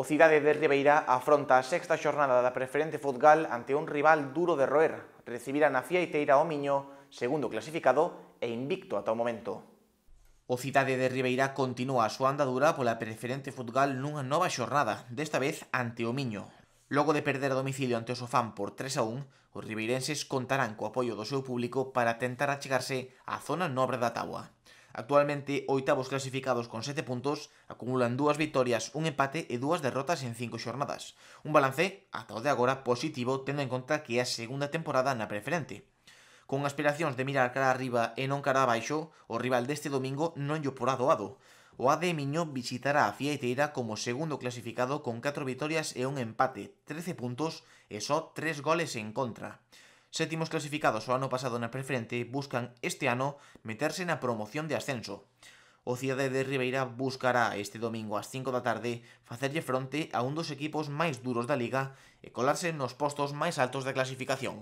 O cidade de Ribeira afronta a sexta xornada da preferente futgal ante un rival duro de roer. Recibirá na Fiaiteira o Miño, segundo clasificado e invicto ata o momento. O cidade de Ribeira continúa a súa andadura pola preferente futgal nunha nova xornada, desta vez ante o Miño. Logo de perder a domicilio ante o Sofán por 3 a 1, os ribeirenses contarán co apoio do seu público para tentar achegarse á zona nobre da Taua. Actualmente, oitavos clasificados con 7 puntos, acumulan dúas victorias, un empate e dúas derrotas en 5 xornadas. Un balance, ata o de agora, positivo, tendo en conta que é a segunda temporada na preferente. Con aspiracións de mirar cara arriba e non cara abaixo, o rival deste domingo non llo porá doado. O AD Miño visitará a Fieiteira como segundo clasificado con 4 victorias e un empate, 13 puntos e só 3 goles en contra. Sétimos clasificados o ano pasado na preferente buscan este ano meterse na promoción de ascenso. O Cidade de Ribeira buscará este domingo ás 5 da tarde facerlle fronte a un dos equipos máis duros da Liga e colarse nos postos máis altos da clasificación.